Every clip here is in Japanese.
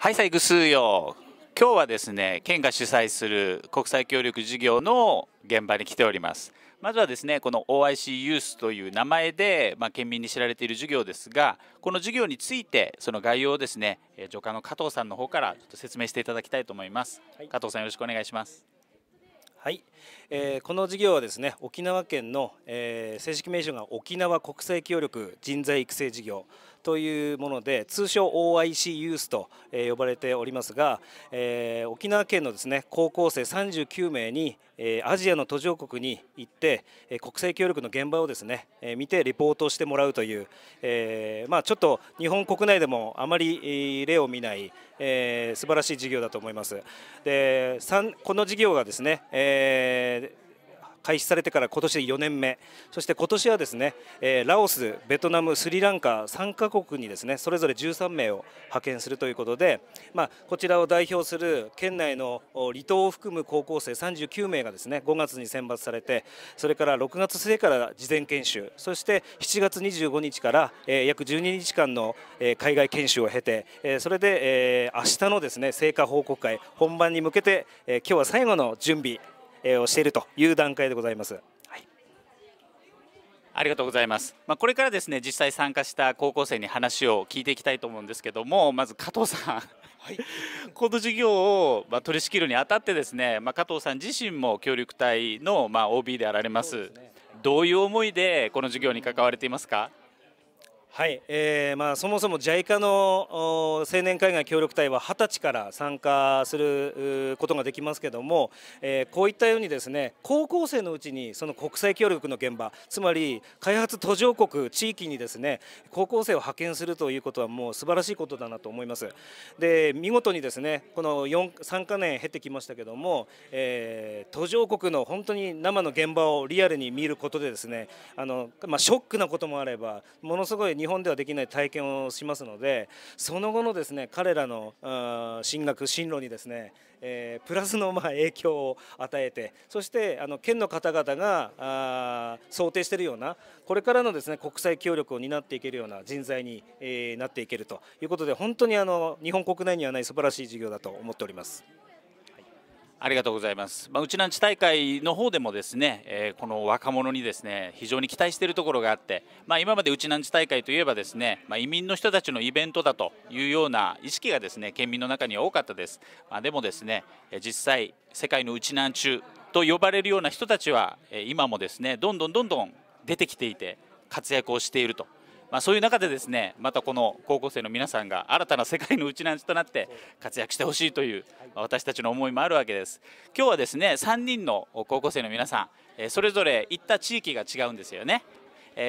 はい最後数曜。今日はですね県が主催する国際協力事業の現場に来ておりますまずはですねこの OIC ユースという名前で、まあ、県民に知られている授業ですがこの授業についてその概要をですね助監の加藤さんの方からちょっと説明していただきたいと思います、はい、加藤さんよろしくお願いしますはい、えー、この事業はですね沖縄県の、えー、正式名称が沖縄国際協力人材育成事業というもので通称 OIC ユースと呼ばれておりますが、えー、沖縄県のですね高校生39名に、えー、アジアの途上国に行って、え国際協力の現場をですね、えー、見てレポートをしてもらうという、えー、まあちょっと日本国内でもあまり例を見ない、えー、素晴らしい事業だと思います。で、この事業がですね、えー開始されてから今年で4年目そして今年はですね、えラオスベトナムスリランカ3カ国にですねそれぞれ13名を派遣するということで、まあ、こちらを代表する県内の離島を含む高校生39名がですね5月に選抜されてそれから6月末から事前研修そして7月25日から、え約12日間の、え海外研修を経て、えそれで、えー、明日のですね成果報告会本番に向けて、え今日は最後の準備をしているという段階でございます。ありがとうございます。まあ、これからですね、実際参加した高校生に話を聞いていきたいと思うんですけども、まず加藤さん。はい、この授業を、まあ、取り仕切るにあたってですね、まあ、加藤さん自身も協力隊の、まあ、OB であられます、ね、どういう思いでこの授業に関われていますかはい、えーまあ、そもそも JICA の青年海外協力隊は20歳から参加することができますけども、えー、こういったようにですね高校生のうちにその国際協力の現場つまり開発途上国地域にですね高校生を派遣するということはもう素晴らしいことだなと思いますで見事にですねこの4 3か年経ってきましたけども、えー、途上国の本当に生の現場をリアルに見ることでですねあの、まあ、ショックなこともあればものすごい日本ではできない体験をしますのでその後のですね彼らの進学進路にですねえー、プラスのまあ影響を与えてそしてあの県の方々があ想定しているようなこれからのですね国際協力を担っていけるような人材に、えー、なっていけるということで本当にあの日本国内にはない素晴らしい事業だと思っております。ありがとうございます。まあ、うちなんち大会の方でもですね、えー、この若者にですね非常に期待しているところがあって、まあ、今までうちなンチ大会といえばですね、まあ、移民の人たちのイベントだというような意識がですね県民の中には多かったです。まあ、でもですね実際世界のうちなンちと呼ばれるような人たちは今もですねどんどんどんどん出てきていて活躍をしているとまあ、そういう中でですねまたこの高校生の皆さんが新たな世界のうちなんちとなって活躍してほしいという、ま私たちの思いもあるわけです今日はですね3人の高校生の皆さんそれぞれ行った地域が違うんですよね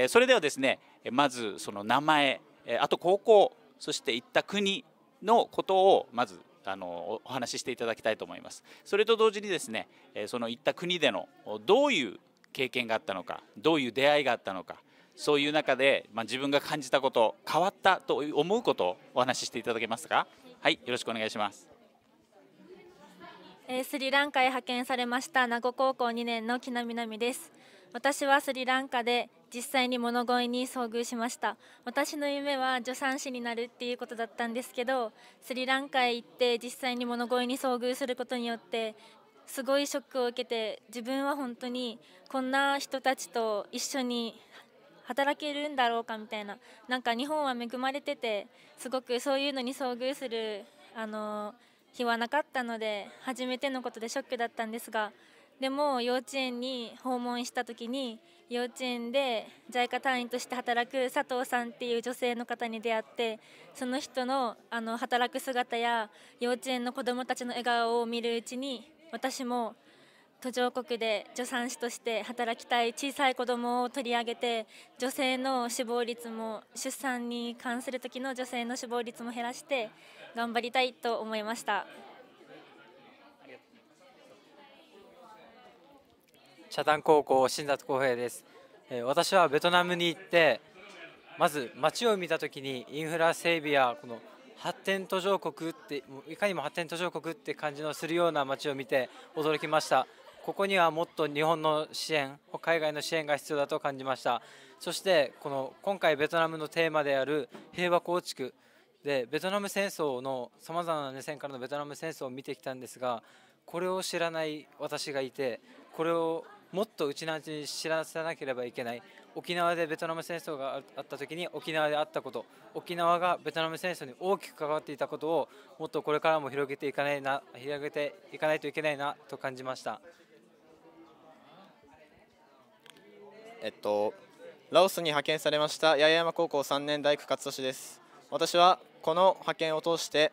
それではですねまずその名前あと高校そして行った国のことをまずあのお話ししていただきたいと思いますそれと同時にですねその行った国でのどういう経験があったのかどういう出会いがあったのかそういう中で、まあ、自分が感じたこと変わったと思うことをお話ししていただけますかはいよろしくお願いしますえー、スリランカへ派遣されました名護高校2年の木南奈です私はスリランカで実際に物乞いに遭遇しました私の夢は助産師になるっていうことだったんですけどスリランカへ行って実際に物乞いに遭遇することによってすごいショックを受けて自分は本当にこんな人たちと一緒に働けるんだろうかみたいななんか日本は恵まれててすごくそういうのに遭遇するあの日はなかったので初めてのことでショックだったんですがでも幼稚園に訪問した時に幼稚園で JICA 隊員として働く佐藤さんっていう女性の方に出会ってその人のあの働く姿や幼稚園の子どもたちの笑顔を見るうちに私も途上国で助産師として働きたい小さい子どもを取り上げて女性の死亡率も出産に関する時の女性の死亡率も減らして頑張りたいと思いました。社団高校新里光平です私はベトナムに行ってまず街を見た時にインフラ整備やこの発展途上国っていかにも発展途上国って感じのするような街を見て驚きましたここにはもっと日本の支援海外の支援が必要だと感じましたそしてこの今回ベトナムのテーマである平和構築でベトナム戦争のさまざまな目線からのベトナム戦争を見てきたんですがこれを知らない私がいてこれをもっとうちのうちに知らせなければいけない沖縄でベトナム戦争があった時に沖縄であったこと沖縄がベトナム戦争に大きく関わっていたことをもっとこれからも広げていかないな広げていかないといけないなと感じました。えっと、ラオスに派遣されました八重山高校3年大工勝利です私はこの派遣を通して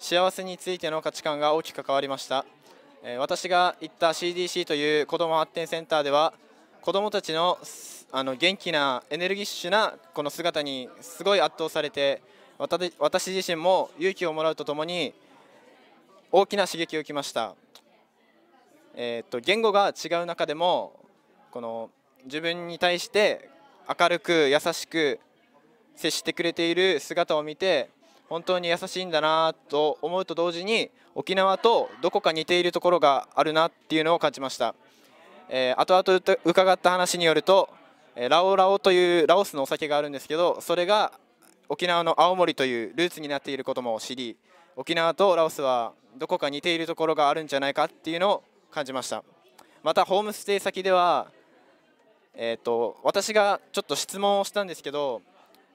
幸せについての価値観が大きく変わりました私が行った CDC という子ども発展センターでは子どもたちのあの元気なエネルギッシュなこの姿にすごい圧倒されて私自身も勇気をもらうとともに大きな刺激を受けました、えー、っと言語が違う中でもこの自分に対して明るく優しく接してくれている姿を見て本当に優しいんだなと思うと同時に沖縄とどこか似ているところがあるなっていうのを感じました、えー、後々伺った話によるとラオラオというラオスのお酒があるんですけどそれが沖縄の青森というルーツになっていることも知り沖縄とラオスはどこか似ているところがあるんじゃないかっていうのを感じましたまたホームステイ先ではえーと、私がちょっと質問をしたんですけど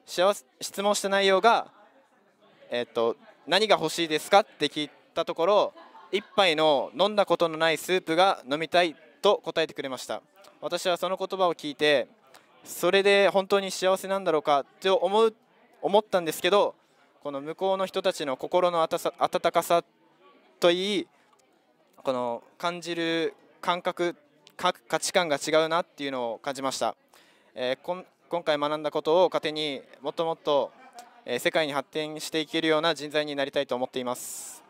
質問した内容が、えーと「何が欲しいですか?」って聞いたところ1杯の飲んだことのないスープが飲みたいと答えてくれました私はその言葉を聞いてそれで本当に幸せなんだろうかと思う思ったんですけどこの向こうの人たちの心の温かさといいこの感じる感覚価値観が違うなっていうのを感じました、えー、今回学んだことを糧にもっともっと、えー、世界に発展していけるような人材になりたいと思っています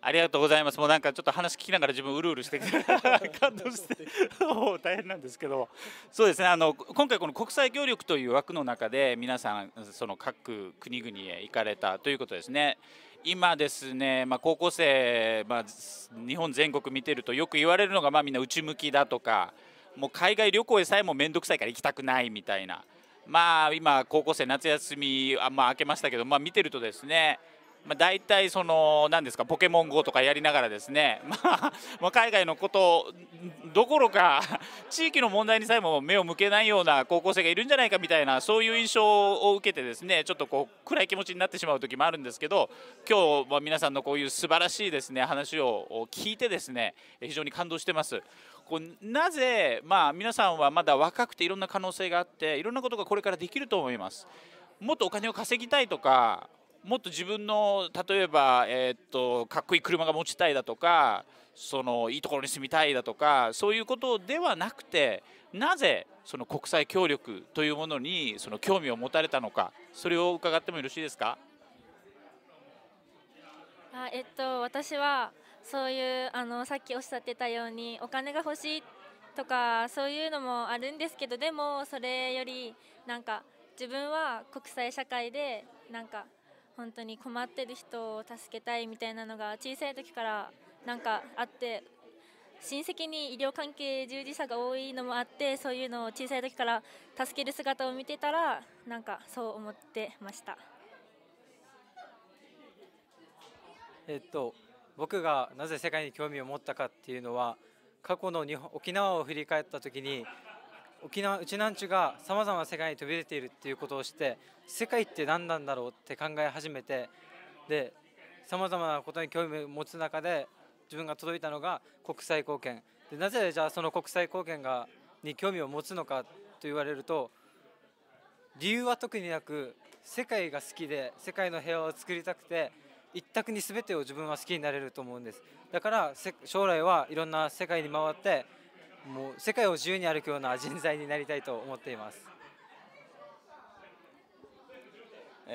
ありがとうございます。もうなんかちょっと話聞きながら自分うるうるしてて 感動して 大変なんですけど、そうですね。あの今回この国際協力という枠の中で皆さんその各国々へ行かれたということですね。今ですね、まあ、高校生、まあ、日本全国見てるとよく言われるのが、まあ、みんな内向きだとかもう海外旅行へさえも面倒くさいから行きたくないみたいな、まあ、今高校生夏休みあ、まあ、明けましたけど、まあ、見てるとですねまあ、大体その何ですかポケモン GO とかやりながらですね、まあ、まあ海外のことどころか地域の問題にさえも目を向けないような高校生がいるんじゃないかみたいなそういう印象を受けてですねちょっとこう暗い気持ちになってしまう時もあるんですけど今日は皆さんのこういう素晴らしいですね話を聞いてですね非常に感動してます。こうなぜ、まあ、皆さんはまだ若くていろんな可能性があっていろんなことがこれからできると思います。もっとお金を稼ぎたいとかもっと自分の例えば、えー、っとかっこいい車が持ちたいだとかそのいいところに住みたいだとかそういうことではなくてなぜその国際協力というものにその興味を持たれたのかそれを伺ってもよろしいですかあ、えっと、私はそういうあのさっきおっしゃってたようにお金が欲しいとかそういうのもあるんですけどでもそれよりなんか自分は国際社会でなんか本当に困ってる人を助けたいみたいなのが小さい時からなんかあって親戚に医療関係従事者が多いのもあってそういうのを小さい時から助ける姿を見てたらなんかそう思ってました。えっと、僕がなぜ世界に興味を持ったかっていうのは過去の日本沖縄を振り返った時に沖縄うちなんちゅがさまざまな世界に飛び出ているっていうことをして世界って何なんだろうって考え始めてでさまざまなことに興味を持つ中で自分が届いたのが国際貢献でなぜじゃあその国際貢献がに興味を持つのかと言われると理由は特になく世界が好きで世界の平和を作りたくて一択に全てを自分は好きになれると思うんですだから将来はいろんな世界に回ってもう世界を自由に歩くような人材になりたいと思っています。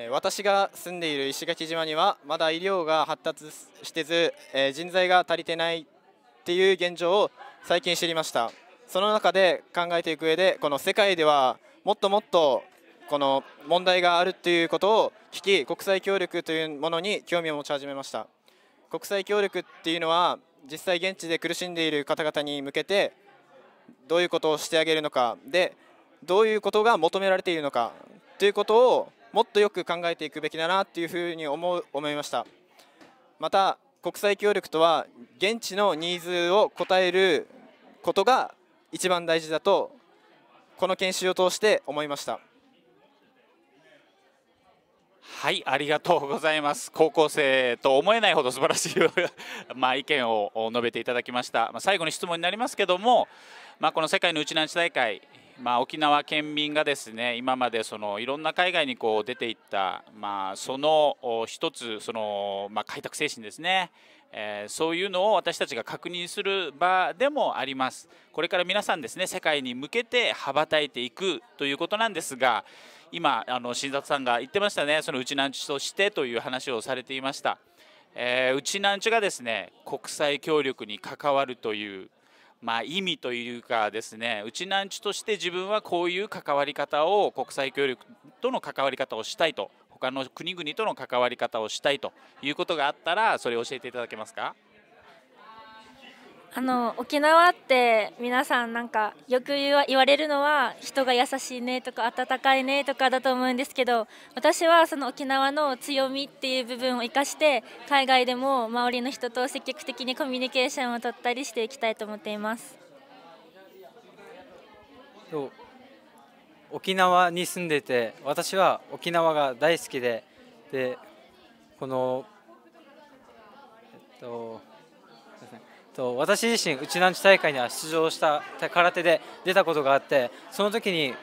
私が住んでいる石垣島にはまだ医療が発達してず人材が足りてないっていう現状を最近知りましたその中で考えていく上でこの世界ではもっともっとこの問題があるっていうことを聞き国際協力というものに興味を持ち始めました国際協力っていうのは実際現地で苦しんでいる方々に向けてどういうことをしてあげるのかでどういうことが求められているのかということをもっとよく考えていくべきだなというふうに思う思いましたまた国際協力とは現地のニーズを応えることが一番大事だとこの研修を通して思いましたはいありがとうございます 高校生と思えないほど素晴らしい まあ意見を述べていただきました、まあ、最後に質問になりますけども、まあ、この世界のウチナンチ大会まあ、沖縄県民がですね今までそのいろんな海外にこう出ていった、まあ、その一つその、まあ、開拓精神ですね、えー、そういうのを私たちが確認する場でもありますこれから皆さんですね世界に向けて羽ばたいていくということなんですが今あの新里さんが言ってましたねそのうちなんちとしてという話をされていました。えー、うちなんちがですね国際協力に関わるというまあ、意味というかですねうちなんちとして自分はこういう関わり方を国際協力との関わり方をしたいと他の国々との関わり方をしたいということがあったらそれを教えていただけますかあの沖縄って皆さんなんかよく言われるのは人が優しいねとか温かいねとかだと思うんですけど私はその沖縄の強みっていう部分を生かして海外でも周りの人と積極的にコミュニケーションを取ったりしていきたいと思っています沖縄に住んでて私は沖縄が大好きででこのえっとと私自身うちなンチ大会には出場した空手で出たことがあってその時に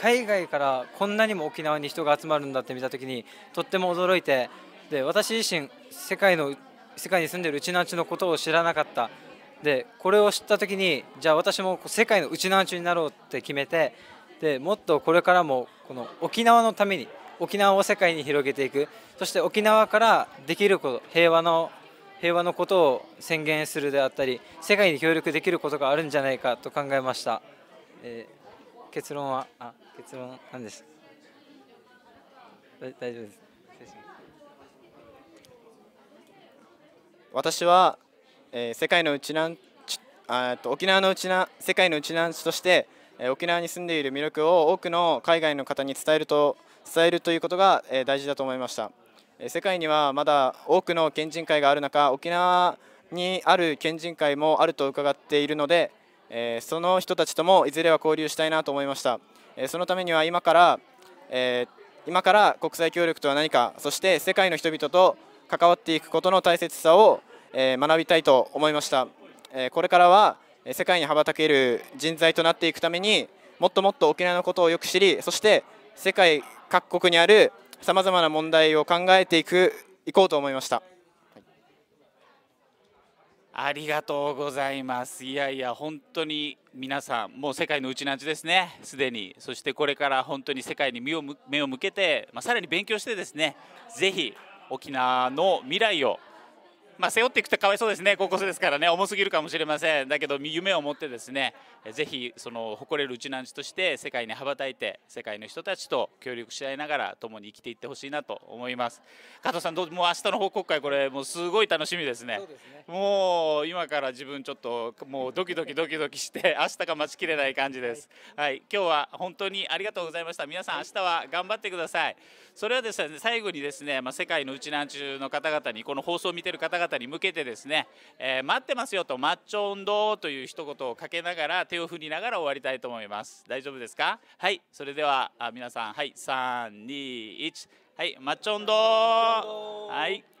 海外からこんなにも沖縄に人が集まるんだって見た時にとっても驚いてで私自身世界の世界に住んでるうちなンチのことを知らなかったでこれを知った時にじゃあ私も世界の内南なになろうって決めてでもっとこれからもこの沖縄のために沖縄を世界に広げていくそして沖縄からできること平和の平和のことを宣言するであったり世界に協力できることがあるんじゃないかと考えました、えー、結論はあ結論なんです大丈夫です私は、えー、世界のうちなんあと沖縄のうちな世界のうちなんとして、えー、沖縄に住んでいる魅力を多くの海外の方に伝えると伝えるということが、えー、大事だと思いました。世界にはまだ多くの県人会がある中沖縄にある県人会もあると伺っているので、えその人たちともいずれは交流したいなと思いました、えそのためには今から、え今から国際協力とは何かそして世界の人々と関わっていくことの大切さを、え学びたいと思いました、えこれからは世界に羽ばたける人材となっていくためにもっともっと沖縄のことをよく知りそして世界各国にあるさまざまな問題を考えていく行こうと思いました。ありがとうございます。いやいや、本当に皆さん、もう世界のうちなんちですね、すでに。そしてこれから本当に世界に目を目を向けて、まあ、さらに勉強してですね、ぜひ沖縄の未来を、まあ、背負っていくとかわいそうですね、高校生ですからね、重すぎるかもしれません。だけど、夢を持ってですね、ぜひその誇れるうちなんちとして世界に羽ばたいて世界の人たちと協力し合いながら共に生きていってほしいなと思います加藤さんどうもう明日の報告会これもうすごい楽しみですね、ね、もう今から自分ちょっともうドキドキドキドキして 明日が待ちきれない感じです、はい、はい、今日は本当にありがとうございました皆さん明日は頑張ってくださいそれはですね最後にですねまあ、世界のうちなんちの方々にこの放送を見てる方々に向けてですね、えー、待ってますよとマッチョ運動という一言をかけながら手を振りながら終わりたいと思います大丈夫ですかはいそれではあ皆さんはい321はいマッチョンドはい